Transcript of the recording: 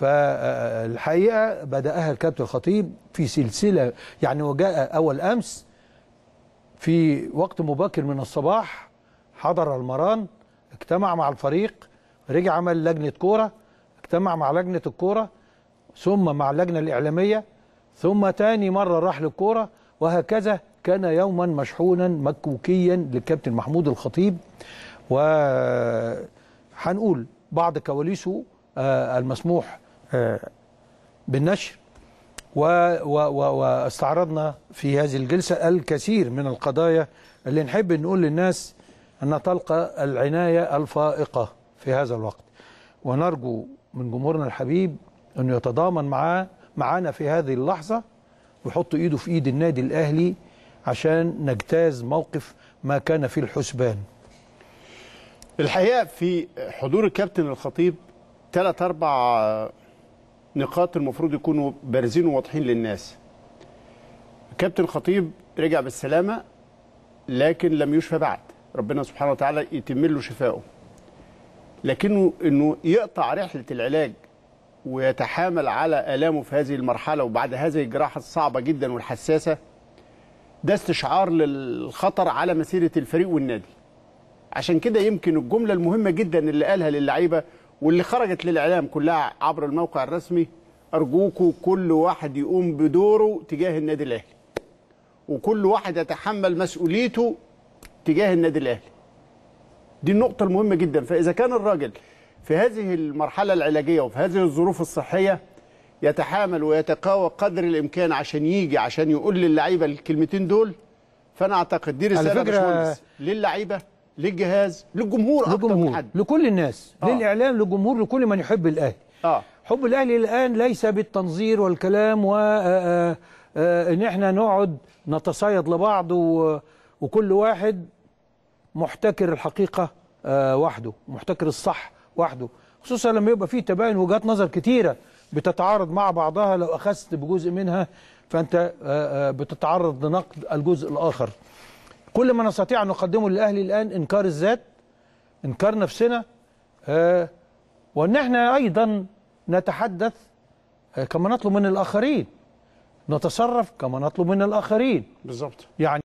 فالحقيقة بدأها الكابتن الخطيب في سلسلة يعني وجاء أول أمس في وقت مبكر من الصباح حضر المران اجتمع مع الفريق رجع عمل لجنة كورة اجتمع مع لجنة الكورة ثم مع اللجنة الإعلامية ثم تاني مرة راح للكورة وهكذا كان يوما مشحونا مكوكيا للكابتن محمود الخطيب هنقول بعض كواليسه آه، المسموح بالنشر واستعرضنا في هذه الجلسة الكثير من القضايا اللي نحب نقول للناس أن تلقى العناية الفائقة في هذا الوقت ونرجو من جمهورنا الحبيب أنه يتضامن معاه معانا في هذه اللحظة ويحط إيده في إيد النادي الأهلي عشان نجتاز موقف ما كان في الحسبان الحقيقة في حضور الكابتن الخطيب ثلاث أربع نقاط المفروض يكونوا بارزين وواضحين للناس كابتن خطيب رجع بالسلامه لكن لم يشفى بعد ربنا سبحانه وتعالى يتم له شفائه لكنه انه يقطع رحله العلاج ويتحامل على الامه في هذه المرحله وبعد هذه الجراحه الصعبه جدا والحساسه ده استشعار للخطر على مسيره الفريق والنادي عشان كده يمكن الجمله المهمه جدا اللي قالها للعيبه واللي خرجت للاعلام كلها عبر الموقع الرسمي ارجوكوا كل واحد يقوم بدوره تجاه النادي الاهلي وكل واحد يتحمل مسؤوليته تجاه النادي الاهلي دي النقطه المهمه جدا فاذا كان الراجل في هذه المرحله العلاجيه وفي هذه الظروف الصحيه يتحامل ويتقاوى قدر الامكان عشان يجي عشان يقول للعيبه الكلمتين دول فانا اعتقد دي رساله باشمهندس للعيبه للجهاز للجمهور اكتر من حد لكل الناس آه. للاعلام للجمهور لكل من يحب الاهلي آه. حب الاهلي الان ليس بالتنظير والكلام و آه، آه، آه، ان احنا نقعد نتصيد لبعض و... وكل واحد محتكر الحقيقه وحده محتكر الصح وحده خصوصا لما يبقى فيه تباين وجهات نظر كتيره بتتعارض مع بعضها لو اخذت بجزء منها فانت بتتعرض لنقد الجزء الاخر كل ما نستطيع أن نقدمه للأهلي الآن إنكار الذات إنكار نفسنا آه وأن احنا أيضا نتحدث آه كما نطلب من الآخرين نتصرف كما نطلب من الآخرين بالظبط يعني